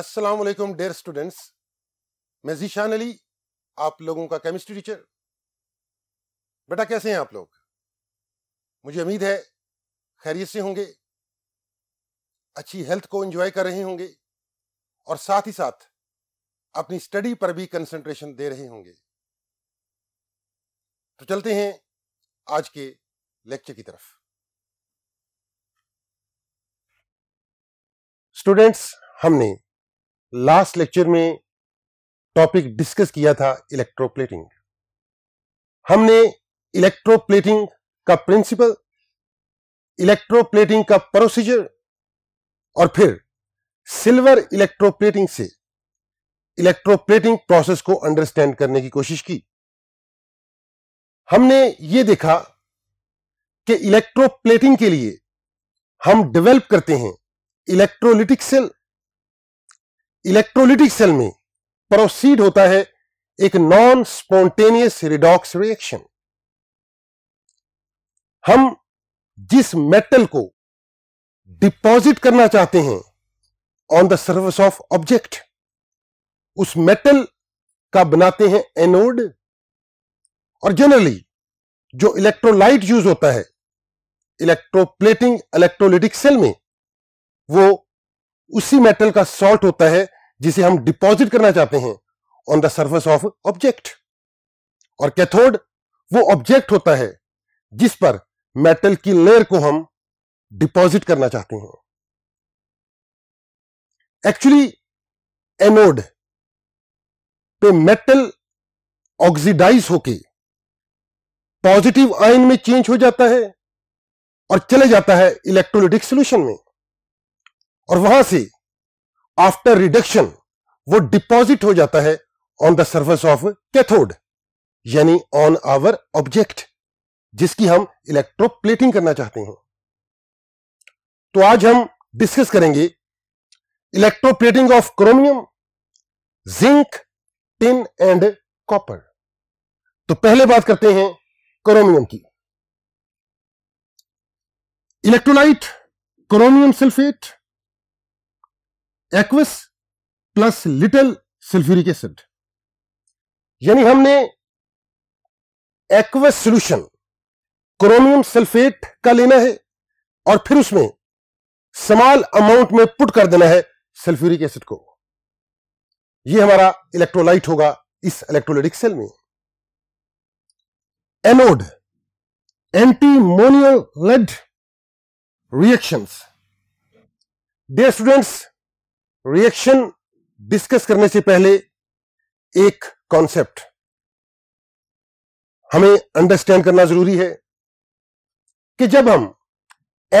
अस्सलाम वालेकुम dear students मैं जीशान अली आप लोगों का केमिस्ट्री टीचर बेटा कैसे हैं आप लोग मुझे उम्मीद है खैरियत से होंगे अच्छी हेल्थ को एंजॉय कर रहे होंगे और साथ ही साथ अपनी स्टडी पर भी कंसंट्रेशन दे रहे होंगे तो चलते हैं आज के लेक्चर की तरफ स्टूडेंट्स हमने लास्ट लेक्चर में टॉपिक डिस्कस किया था इलेक्ट्रोप्लेटिंग हमने इलेक्ट्रोप्लेटिंग का प्रिंसिपल इलेक्ट्रोप्लेटिंग का प्रोसीजर और फिर सिल्वर इलेक्ट्रोप्लेटिंग से इलेक्ट्रोप्लेटिंग प्रोसेस को अंडरस्टैंड करने की कोशिश की हमने ये देखा कि इलेक्ट्रोप्लेटिंग के लिए हम डेवलप करते हैं इलेक्ट्रोलिटिक सेल इलेक्ट्रोलिटिक सेल में प्रोसीड होता है एक नॉन स्पॉन्टेनियस रिडॉक्स रिएक्शन हम जिस मेटल को डिपॉजिट करना चाहते हैं on the surface of object उस मेटल का बनाते हैं एनोड और जनरली जो इलेक्ट्रोलाइट यूज होता है इलेक्ट्रोप्लेटिंग इलेक्ट्रोलिटिक सेल में वो उसी मेटल का सॉल्ट होता है जिसे हम डिपॉजिट करना चाहते हैं on the surface of object और कैथोड वो ऑब्जेक्ट होता है जिस पर मेटल की लेयर को हम डिपॉजिट करना चाहते हैं एक्चुअली एनोड पे मेटल ऑक्सीडाइज होके पॉजिटिव आयन में चेंज हो जाता है और चले जाता है इलेक्ट्रोलिटिक सॉल्यूशन में और वहां से आफ्टर रिडक्शन वो डिपॉजिट हो जाता है on the surface of cathode यानी ऑन आवर ऑब्जेक्ट जिसकी हम इलेक्ट्रोप्लेटिंग करना चाहते हैं तो आज हम डिस्कस करेंगे electroplating of chromium zinc tin and copper तो पहले बात करते हैं क्रोमियम की electrolyte chromium sulphate aqueous plus little sulphuric acid यानी हमने एक्वस सॉल्यूशन क्रोमियम सल्फेट का लेना है और फिर उसमें समाल अमाउंट में पुट कर देना है सल्फ्यूरिक एसिड को यह हमारा इलेक्ट्रोलाइट होगा इस इलेक्ट्रोलाइटिक सेल में anode antimonial lead reactions dear students reaction discuss करने से पहले एक कॉन्सेप्ट हमें अंडरस्टैंड करना जरूरी है कि जब हम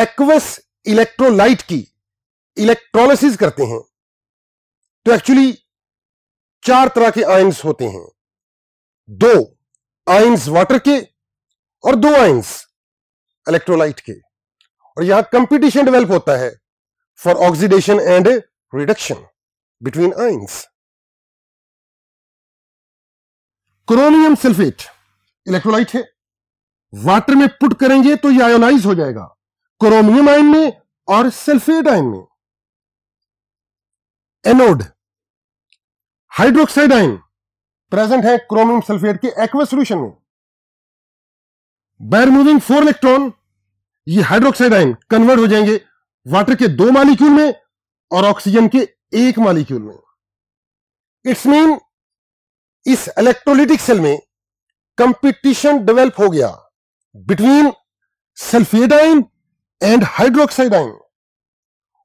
एक्वस इलेक्ट्रोलाइट की इलेक्ट्रोलिस करते हैं तो एक्चुअली चार तरह के आयंस होते हैं दो आयंस वाटर के और दो आयंस इलेक्ट्रोलाइट के और यहां कंपटीशन डेवलप होता है for oxidation and reduction between ions. Chromium sulphate electrolyte है वाटर में पुट करेंगे तो ये आयोनाइज हो जाएगा क्रोमियम आयन में और सल्फेट आयन में एनोड हाइड्रोक्साइड आयन प्रेजेंट है क्रोमियम सल्फेट के एक्वा सोल्यूशन में बायर मूविंग फोर इलेक्ट्रॉन ये हाइड्रोक्साइड आयन कन्वर्ट हो जाएंगे वाटर के दो मालिक्यूल में और ऑक्सीजन के एक मालिक्यूल में इट्स मीन इस इलेक्ट्रोलिटिक सेल में कंपटीशन डेवलप हो गया बिटवीन सल्फेडाइन एंड हाइड्रोक्साइडाइन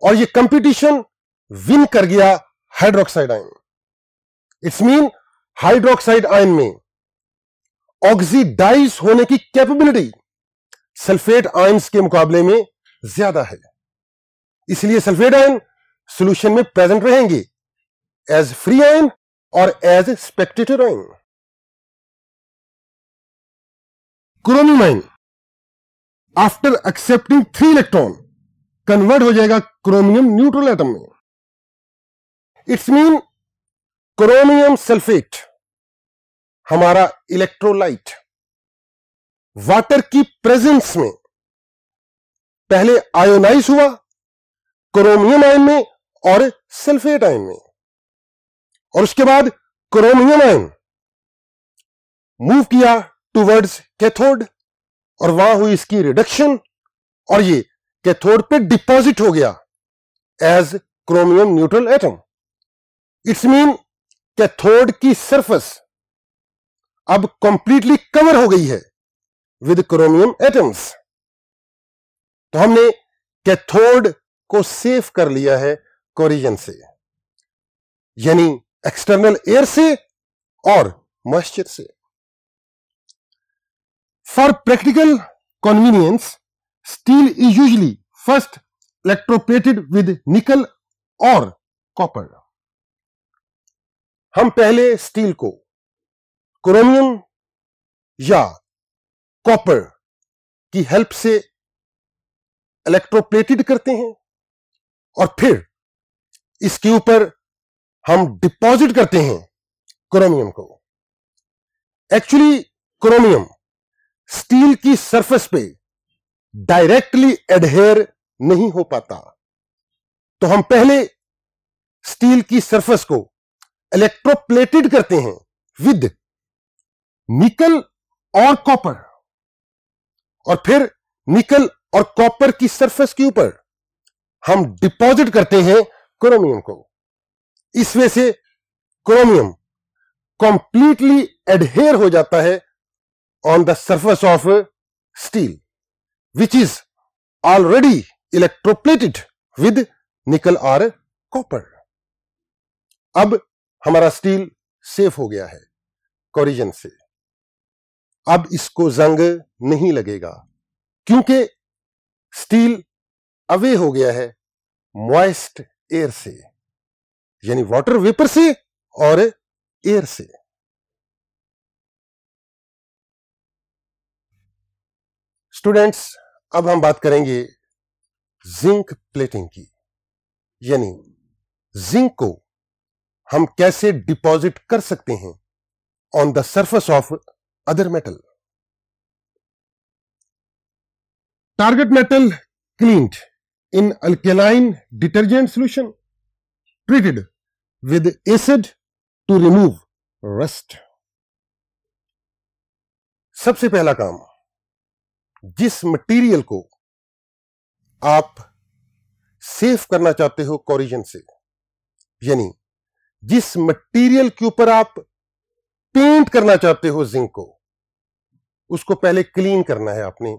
और ये कंपटीशन विन कर गया hydroxide ion it's mean hydroxide ion में ऑक्सीडाइज होने की कैपेबिलिटी सल्फेट आयंस के मुकाबले में ज्यादा है इसलिए सल्फेट आयन सोल्यूशन में प्रेजेंट रहेंगे एज फ्री आयन और as spectator ion chromium ion after accepting three electron convert हो जाएगा क्रोमियम न्यूट्रल एटम में इट्स मीन क्रोमियम सल्फेट हमारा इलेक्ट्रोलाइट वाटर की प्रेजेंस में पहले आयोनाइज हुआ क्रोमियम आयन में और सल्फेट आयन में और उसके बाद क्रोमियम आयन मूव किया टूवर्ड्स कैथोड और वहां हुई इसकी रिडक्शन और ये कैथोड पे डिपॉजिट हो गया as chromium neutral atom it's mean cathode की सरफेस अब कंप्लीटली कवर हो गई है विद क्रोमियम एटम्स तो हमने कैथोड को सेफ कर लिया है कोरिजन से यानी एक्सटर्नल एयर से और मॉइस्चर से for practical convenience steel is usually first electroplated with nickel और कॉपर हम पहले स्टील को क्रोमियम या कॉपर की हेल्प से इलेक्ट्रोप्लेटेड करते हैं और फिर इसके ऊपर हम डिपॉजिट करते हैं क्रोमियम को एक्चुअली क्रोमियम स्टील की सरफेस पे डायरेक्टली एडहेयर नहीं हो पाता तो हम पहले स्टील की सरफेस को इलेक्ट्रोप्लेटेड करते हैं विद निकल और कॉपर और फिर निकल और कॉपर की सरफेस के ऊपर हम डिपॉजिट करते हैं क्रोमियम को इस वे से क्रोमियम कंप्लीटली एडहेयर हो जाता है on the surface of steel which is already electroplated with nickel or copper अब हमारा स्टील सेफ हो गया है कोरिजन से अब इसको जंग नहीं लगेगा क्योंकि स्टील अवे हो गया है मॉइस्ट एयर से यानी वाटर वेपर से और एयर से स्टूडेंट्स अब हम बात करेंगे जिंक प्लेटिंग की यानी जिंक को हम कैसे डिपॉजिट कर सकते हैं on the surface of other metal target metal cleaned in alkaline detergent solution treated with acid to remove rust. सबसे पहला काम जिस मटेरियल को आप सेफ करना चाहते हो कॉरिजन से यानी जिस मटेरियल के ऊपर आप पेंट करना चाहते हो जिंक को उसको पहले क्लीन करना है आपने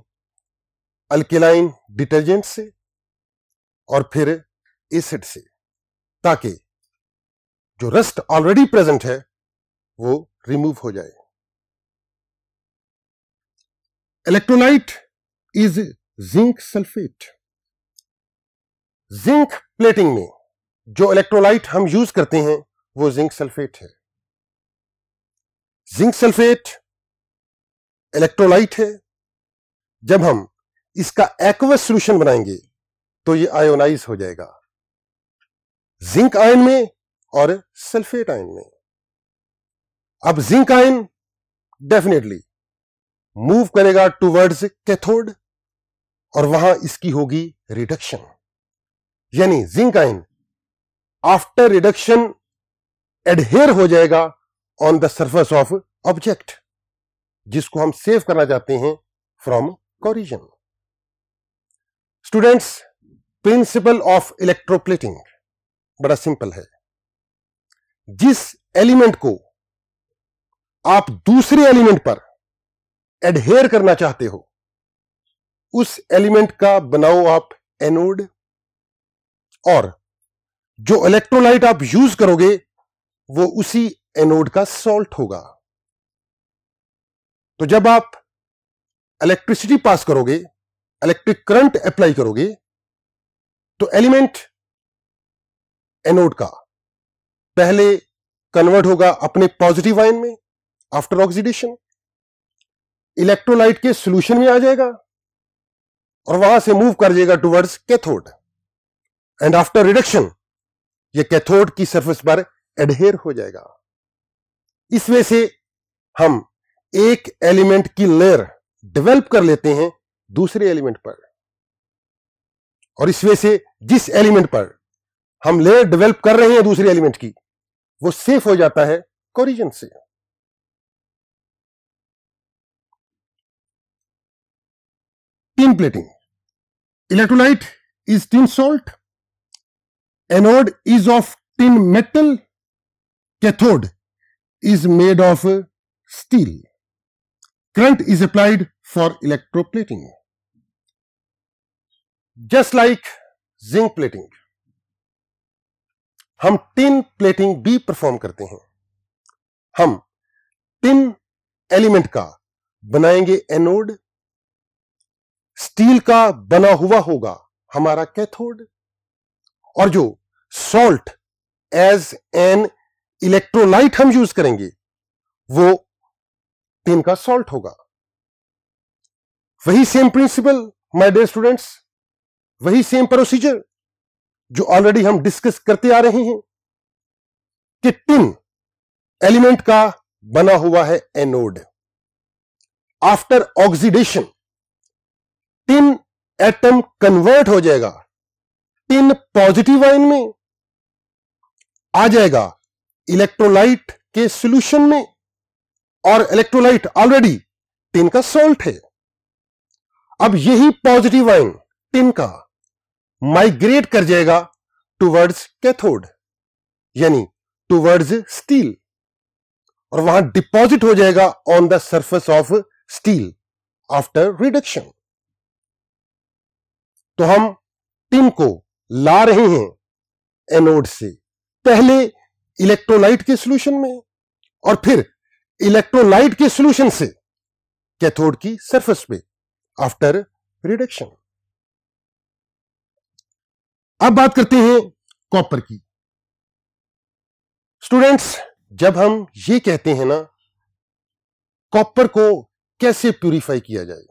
अल्केलाइन डिटर्जेंट से और फिर एसिड से ताकि जो रस्ट ऑलरेडी प्रेजेंट है वो रिमूव हो जाए electrolyte is zinc sulphate zinc plating में जो इलेक्ट्रोलाइट हम यूज करते हैं वो जिंक सल्फेट है जिंक सल्फेट इलेक्ट्रोलाइट है जब हम इसका एक्वस सॉल्यूशन बनाएंगे तो ये आयोनाइज हो जाएगा जिंक आयन में और सल्फेट आयन में अब जिंक आयन डेफिनेटली मूव करेगा टूवर्ड्स कैथोड और वहां इसकी होगी रिडक्शन यानी zinc ion after reduction adhere हो जाएगा on the surface of object जिसको हम सेव करना चाहते हैं from corrosion students principle of electroplating बड़ा सिंपल है जिस एलिमेंट को आप दूसरे एलिमेंट पर एडहेयर करना चाहते हो उस एलिमेंट का बनाओ आप एनोड और जो इलेक्ट्रोलाइट आप यूज करोगे वो उसी एनोड का सॉल्ट होगा तो जब आप इलेक्ट्रिसिटी पास करोगे इलेक्ट्रिक करंट अप्लाई करोगे तो एलिमेंट एनोड का पहले कन्वर्ट होगा अपने पॉजिटिव आयन में आफ्टर ऑक्सीडेशन इलेक्ट्रोलाइट के सॉल्यूशन में आ जाएगा और वहां से मूव कर जाएगा towards cathode and after reduction ये कैथोड की सरफेस पर एडहेयर हो जाएगा इस वे से हम एक एलिमेंट की लेयर डेवलप कर लेते हैं दूसरे एलिमेंट पर और इस वजह से जिस एलिमेंट पर हम लेयर डेवलप कर रहे हैं दूसरे एलिमेंट की वो सेफ हो जाता है कोरिजन से tin plating electrolyte is tin salt anode is of tin metal cathode is made of steel current is applied for electroplating plating just like zinc plating हम टिन प्लेटिंग भी perform करते हैं हम tin element का बनाएंगे anode steel का बना हुआ होगा हमारा कैथोड और जो सॉल्ट एज एन इलेक्ट्रोलाइट हम यूज करेंगे वो टिन का सॉल्ट होगा वही same principle my dear students वही सेम प्रोसीजर जो ऑलरेडी हम डिस्कस करते आ रहे हैं कि टिन एलिमेंट का बना हुआ है anode after oxidation tin atom convert हो जाएगा टिन पॉजिटिव आयन में आ जाएगा इलेक्ट्रोलाइट के सॉल्यूशन में और इलेक्ट्रोलाइट ऑलरेडी टिन का सॉल्ट है अब यही पॉजिटिव आयन टिन का माइग्रेट कर जाएगा टूवर्ड्स कैथोड यानी टुवर्ड्स स्टील और वहां डिपॉजिट हो जाएगा on the surface of steel after reduction तो हम टिन को ला रहे हैं एनोड से पहले इलेक्ट्रोलाइट के सॉल्यूशन में और फिर इलेक्ट्रोलाइट के सॉल्यूशन से कैथोड की सरफेस पे आफ्टर रिडक्शन अब बात करते हैं कॉपर की स्टूडेंट्स जब हम ये कहते हैं ना कॉपर को कैसे प्यूरिफाई किया जाए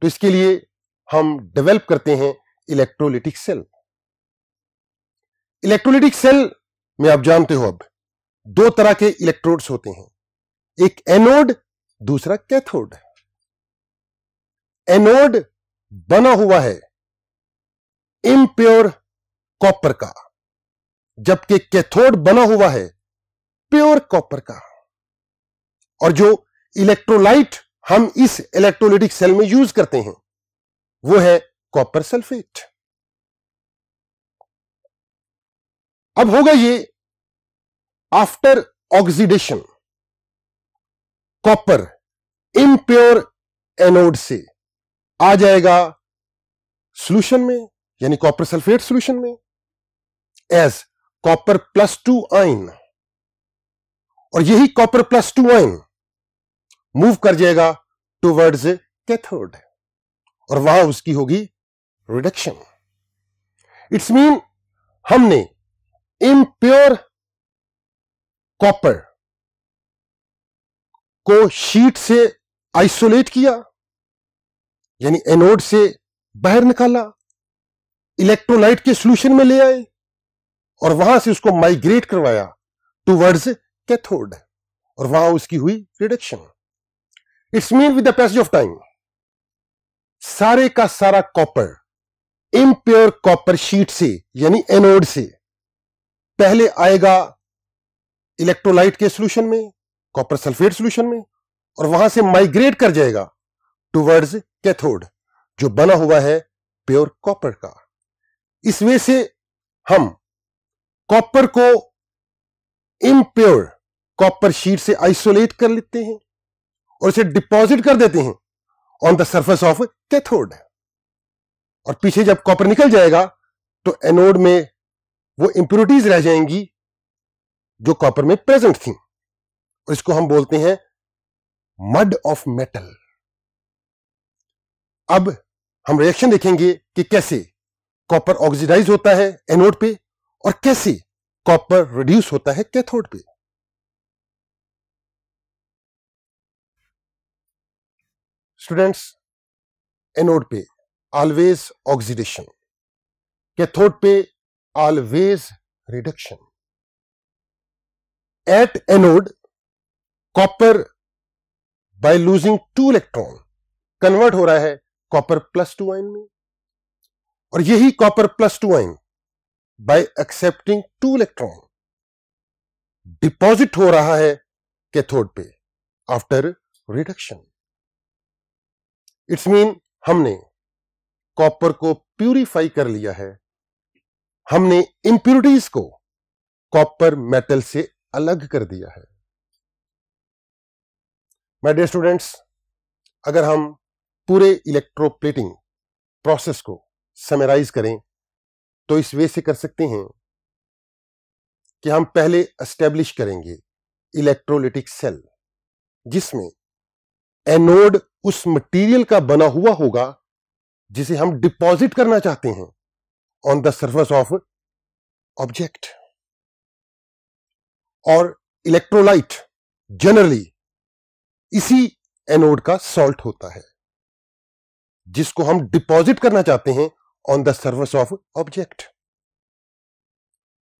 तो इसके लिए हम डेवलप करते हैं इलेक्ट्रोलिटिक सेल इलेक्ट्रोलिटिक सेल में आप जानते हो अब दो तरह के इलेक्ट्रोड्स होते हैं एक एनोड दूसरा कैथोड एनोड बना हुआ है इम्प्योर कॉपर का जबकि कैथोड बना हुआ है प्योर कॉपर का और जो इलेक्ट्रोलाइट हम इस इलेक्ट्रोलिटिक सेल में यूज करते हैं वो है कॉपर सल्फेट अब होगा ये after oxidation copper impure anode से आ जाएगा सॉल्यूशन में यानी कॉपर सल्फेट सॉल्यूशन में as copper plus two ion और यही copper plus two ion move कर जाएगा टूवर्ड्स कैथोड और वहां उसकी होगी रिडक्शन इट्स मीन हमने इम्प्योर कॉपर को शीट से आइसोलेट किया यानी एनोड से बाहर निकाला इलेक्ट्रोलाइट के सोल्यूशन में ले आए और वहां से उसको माइग्रेट करवाया टूवर्ड्स कैथोड और वहां उसकी हुई reduction it's mean with the passage of time सारे का सारा कॉपर इम्प्योर कॉपर शीट से यानी एनोड से पहले आएगा इलेक्ट्रोलाइट के सोल्यूशन में कॉपर सल्फेट सोल्यूशन में और वहां से माइग्रेट कर जाएगा टूवर्ड्स कैथोड जो बना हुआ है प्योर कॉपर का इस वे से हम कॉपर को इम्प्योर कॉपर शीट से आइसोलेट कर लेते हैं और इसे डिपॉजिट कर देते हैं on the surface of cathode और पीछे जब कॉपर निकल जाएगा तो एनोड में वो इंप्योरिटीज रह जाएंगी जो कॉपर में प्रेजेंट थी और इसको हम बोलते हैं मड ऑफ मेटल अब हम रिएक्शन देखेंगे कि कैसे कॉपर ऑक्सीडाइज होता है एनोड पे और कैसे कॉपर रिड्यूस होता है कैथोड पे स्टूडेंट्स एनोड पे ऑलवेज ऑक्सीडेशन कैथोड पे always reduction at anode copper by losing two electron convert हो रहा है कॉपर प्लस टू ion में और यही copper plus two ion by accepting two electron deposit हो रहा है कैथोड पे आफ्टर रिडक्शन इट्स मीन हमने कॉपर को प्यूरिफाई कर लिया है हमने इंप्यूरिटीज को कॉपर मेटल से अलग कर दिया है माय डियर स्टूडेंट्स अगर हम पूरे इलेक्ट्रोप्लेटिंग प्रोसेस को समराइज करें तो इस वे से कर सकते हैं कि हम पहले एस्टेब्लिश करेंगे इलेक्ट्रोलिटिक सेल जिसमें एनोड उस मटेरियल का बना हुआ होगा जिसे हम डिपॉजिट करना चाहते हैं on the surface of object और इलेक्ट्रोलाइट जनरली इसी एनोड का सॉल्ट होता है जिसको हम डिपॉजिट करना चाहते हैं on the service of object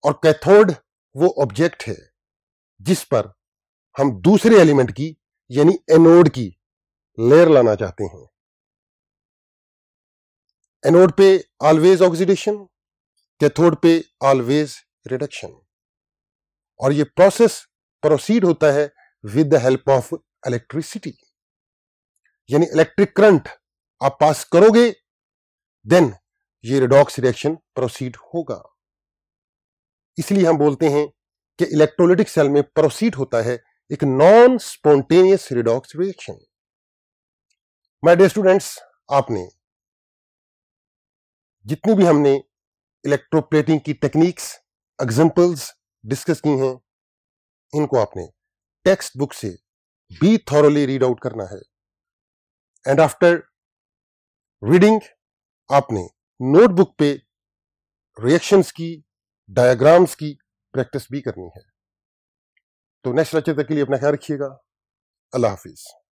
और कैथोड वो ऑब्जेक्ट है जिस पर हम दूसरे एलिमेंट की यानी एनोड की लेयर लाना चाहते हैं एनोड पे ऑलवेज ऑक्सीडेशन कैथोड पे ऑलवेज रिडक्शन और ये प्रोसेस प्रोसीड होता है with the help of electricity यानी इलेक्ट्रिक करंट आप पास करोगे देन ये रेडॉक्स रिएक्शन प्रोसीड होगा इसलिए हम बोलते हैं कि इलेक्ट्रोलिटिक सेल में प्रोसीड होता है एक non spontaneous redox reaction my dear students आपने जितनी भी हमने इलेक्ट्रोप्लेटिंग की टेक्निक्स एग्जांपल्स डिस्कस की हैं इनको आपने टेक्स्ट बुक से बी थॉरली रीड आउट करना है एंड आफ्टर रीडिंग आपने नोटबुक पे रिएक्शंस की डायग्राम्स की प्रैक्टिस भी करनी है तो नेक्स्ट लेक्चर तक के लिए अपना ख्याल रखिएगा अल्लाह हाफिज़